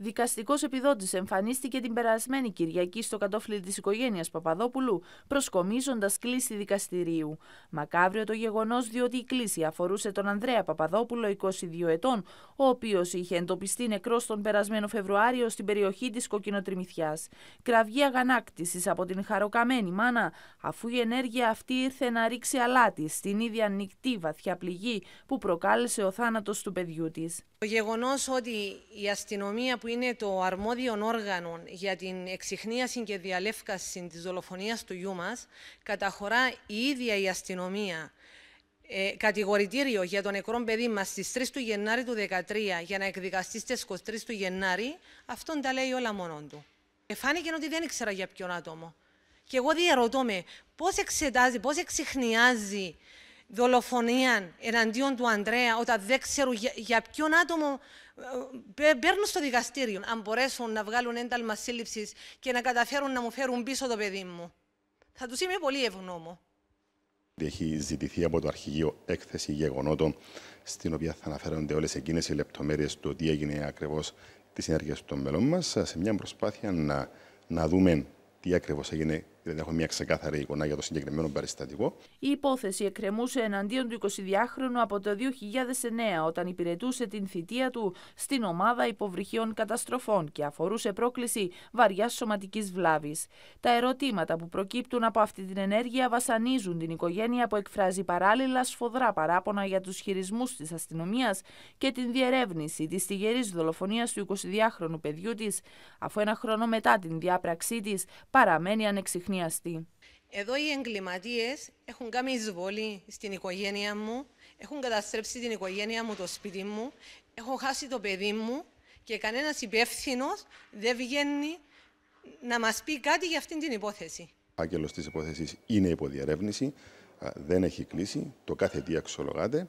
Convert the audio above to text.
Δικαστικός επιδότης εμφανίστηκε την περασμένη Κυριακή στο κατόφλι της οικογένειας Παπαδόπουλου, προσκομίζοντας κλίση δικαστηρίου. Μακάβριο το γεγονός διότι η κλίση αφορούσε τον Ανδρέα Παπαδόπουλο, 22 ετών, ο οποίος είχε εντοπιστεί νεκρός τον περασμένο Φεβρουάριο στην περιοχή της Κοκκινοτριμηθιάς. Κραυγή αγανάκτησης από την χαροκαμένη μάνα, αφού η ενέργεια αυτή ήρθε να ρίξει αλάτι στην ίδια ανοιχτή βαθιά πληγή που προκάλεσε ο θάνατος του παιδιού της. Το γεγονός ότι η αστυνομία που που είναι το αρμόδιο όργανο για την εξυχνίαση και διαλεύκαση της δολοφονίας του γιού μας, καταχωρά η ίδια η αστυνομία ε, κατηγορητήριο για τον νεκρό παιδί μας στις 3 του Γενάρη του 2013 για να εκδικαστεί στις 23 του Γενάρη, αυτόν τα λέει όλα μόνον του. Ε, φάνηκε ότι δεν ήξερα για ποιον άτομο. Και εγώ διαρωτώ με πώς εξετάζει, πώς εξηχνιάζει δολοφονία εναντίον του Ανδρέα, όταν δεν ξέρουν για, για ποιον άτομο ε, ε, παίρνουν στο δικαστήριο, αν μπορέσουν να βγάλουν ένταλμα σύλληψης και να καταφέρουν να μου φέρουν πίσω το παιδί μου. Θα τους είμαι πολύ ευγνώμων. Έχει ζητηθεί από το αρχηγείο έκθεση γεγονότων, στην οποία θα αναφέρονται όλες εκείνες οι λεπτομέρειες του τι έγινε ακριβώς τις συνέργειε των μελών μας, σε μια προσπάθεια να, να δούμε τι ακριβώς έγινε δεν έχω μια ξεκάθαρη εικόνα για το συγκεκριμένο περιστατικό. Η υπόθεση εκκρεμούσε εναντίον του 22χρονου από το 2009, όταν υπηρετούσε την θητεία του στην ομάδα υποβρυχίων καταστροφών και αφορούσε πρόκληση βαριάς σωματικής βλάβης. Τα ερωτήματα που προκύπτουν από αυτή την ενέργεια βασανίζουν την οικογένεια που εκφράζει παράλληλα σφοδρά παράπονα για τους χειρισμούς της αστυνομίας και την διερεύνηση της τυγερής δολοφονίας του 22χρονου παιδιού της, αφού ένα χρόνο μετά την διάπραξή της παραμένει ανεξιχνή. Εδώ οι εγκληματίες έχουν κάνει εισβολή στην οικογένεια μου, έχουν καταστρέψει την οικογένεια μου, το σπίτι μου, έχω χάσει το παιδί μου και κανένας υπεύθυνος δεν βγαίνει να μας πει κάτι για αυτή την υπόθεση. Άγγελος της υπόθεσης είναι υποδιερεύνηση, δεν έχει κλείσει, το κάθε τι αξιολογάται.